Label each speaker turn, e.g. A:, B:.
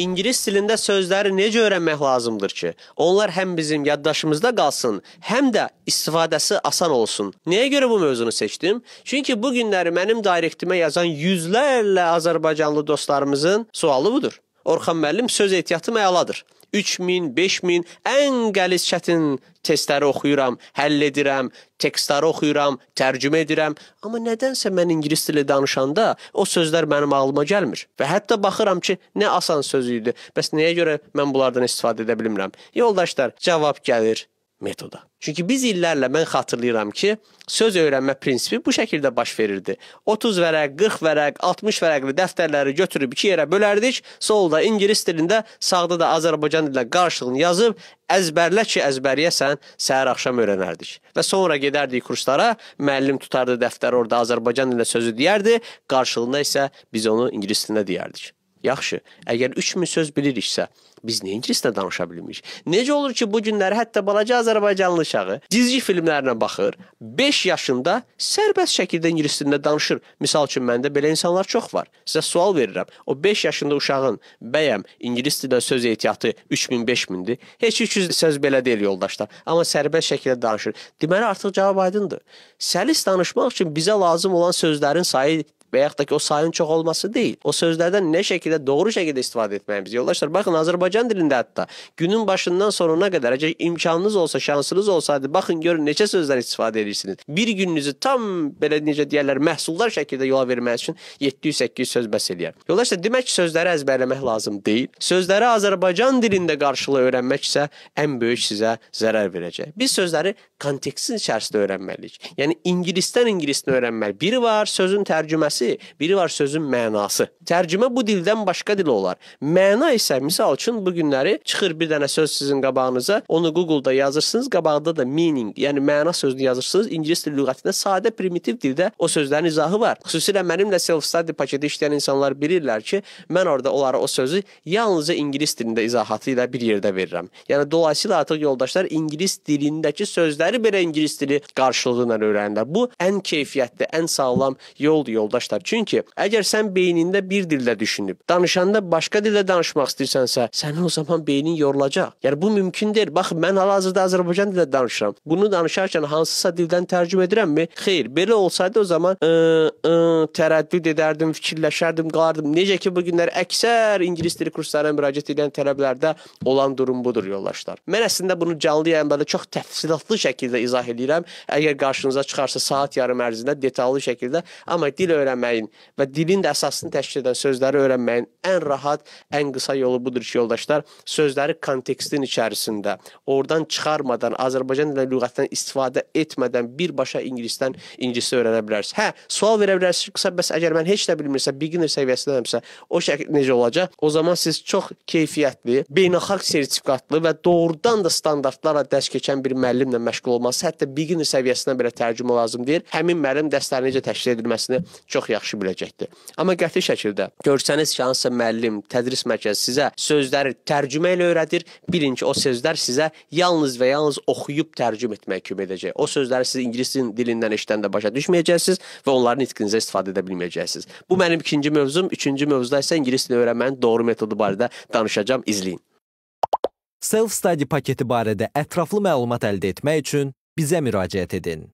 A: İngilis dilində sözləri necə öyrənmək lazımdır ki, onlar həm bizim yaddaşımızda qalsın, həm də istifadəsi asan olsun. Nəyə görə bu mövzunu seçdim? Çünki bu günləri mənim direktimə yazan yüzlərlə azərbaycanlı dostlarımızın sualı budur. Orxan müəllim söz ehtiyatım əladır. 3000, 5000 ən qəliz çətin testləri oxuyuram, həll edirəm, tekstləri oxuyuram, tərcümə edirəm, amma nədənsə mən ingilis dili danışanda o sözlər mənim ağlıma gəlmir və hətta baxıram ki, nə asan söz idi. Bəs nəyə görə mən bunlardan istifadə edə bilmirəm? Yoldaşlar, cavab gəlir metoda. Çünki biz illərlə mən xatırlayıram ki, söz öyrənmə prinsipi bu şəkildə baş verirdi. 30 vərəq, 40 vərəq, 60 vərəqli dəftərləri götürüb iki yerə bölərdik. Solda ingilis dilində, sağda da Azərbaycan dilində qarşılığını yazıb əzbərlə ki, əzbəriyəsən, səhər axşam öyrənərdik. Və sonra gedərdik kurslara, müəllim tutardı dəftəri orada Azərbaycan dilində sözü deyərdi, qarşılığında isə biz onu ingilis dilində deyərdik. Yaxşı, əgər 3000 söz biliriksə, biz niyə ingiliscə danışa bilmirik? Necə olur ki, bu günləri hətta balaca Azərbaycanlı uşağı cizgi filmlərinə baxır, 5 yaşında sərbəst şəkildə ingilis dilində danışır. Məsəl üçün məndə belə insanlar çox var. Sizə sual verirəm. O 5 yaşında uşağın bəyəm ingilis dilində söz ehtiyatı 3000-5000-dir. Heç 300 söz belə deyil yoldaşlar, amma sərbəst şəkildə danışır. Deməli artıq cavab aydındır. Səlis danışmaq üçün bizə lazım olan sözlərin sayı və yaxud da ki, o sayın çox olması deyil. O sözlərdən nə şəkildə doğru şəkildə istifadə etməliyik. Yoldaşlar, baxın Azərbaycan dilində hətta günün başından sonuna qədər əgər imkanınız olsa, şansınız olsaydı, baxın görün neçə sözlər istifadə edirsiniz. Bir gününüzü tam belə necə deyirlər, məhsuldar şəkildə yola vermək üçün 700-800 söz bəs eləyər. Yoldaşlar, demək ki, sözləri əzbərləmək lazım deyil. Sözləri Azərbaycan dilində qarşılığı öyrənmək isə ən böyük sizə zərər verəcək. Biz sözləri kontekstin içərisində öyrənməliyik. Yəni ingilisdən ingilisini öyrənmək biri var, sözün tərcüməsi mənası, biri var sözün mənası. Tərcümə bu dildən başqa dil olar. Məna isə misal üçün bu günləri çıxır bir dənə söz sizin qabağınıza, onu Google-da yazırsınız, qabağında da meaning, yəni məna sözünü yazırsınız. İngilis dil lüğətində sadə primitiv dildə o sözlərin izahı var. Xüsusilə mənimlə self-study paketi işləyən insanlar bilirlər ki, mən orada onlara o sözü yalnızca ingilis dilində izahatı ilə bir yerdə verirəm. Yəni dolayısıyla artıq yoldaşlar ingilis dilindəki sözləri belə ingilis dili qarşılığı ilə öyrənirlər. Bu ən keyfiyyətli, ən sağlam yoldur yoldaşlar dostlar. Çünki əgər sən beynində bir dildə düşünüb, danışanda başqa dildə danışmaq istəyirsənsə, sənin o zaman beynin yorulacaq. Yəni bu mümkün deyil. Bax mən hal-hazırda Azərbaycan dilində danışıram. Bunu danışarkən hansısa dildən tərcümə edirəmmi? Xeyr. Belə olsaydı o zaman ə, ə, tərəddüd edərdim, fikirləşərdim, qalardım. Necə ki bu günlər əksər ingilis dili kurslarına müraciət edən tələbələrdə olan durum budur yoldaşlar. Mən əslində bunu canlı yayımlarda çox təfsilatlı şəkildə izah edirəm. Əgər qarşınıza çıxarsa saat yarım ərzində detallı şəkildə, amma dil öyrənmək öyrənməyin və dilin də əsasını təşkil edən sözləri öyrənməyin ən rahat, ən qısa yolu budur ki, yoldaşlar, sözləri kontekstin içərisində, oradan çıxarmadan, Azərbaycan dili lüğətdən istifadə etmədən birbaşa ingilisdən ingiliscə öyrənə bilərsiniz. Hə, sual verə bilərsiniz, qısa bəs əgər mən heç də bilmirsə, beginner səviyyəsindəmsə, o şəkil necə olacaq? O zaman siz çox keyfiyyətli, beynəlxalq sertifikatlı və doğrudan da standartlarla dərs keçən bir müəllimlə məşğul olması, hətta beginner səviyyəsinə belə tərcümə lazım deyil. Həmin müəllim dərslərin necə təşkil edilməsini çox çox yaxşı biləcəkdir. Amma qəti şəkildə görsəniz ki, hansısa müəllim, tədris mərkəzi sizə sözləri tərcümə ilə öyrədir, bilin ki, o sözlər sizə yalnız və yalnız oxuyub tərcümə etmək kömək edəcək. O sözləri siz ingilis dilindən eşidəndə başa düşməyəcəksiniz və onların nitqinizə istifadə edə bilməyəcəksiniz. Bu mənim ikinci mövzum. Üçüncü mövzuda isə ingilis dili öyrənmənin doğru metodu barədə danışacağam. İzləyin. Self-study paketi barədə ətraflı məlumat əldə etmək üçün bizə müraciət edin.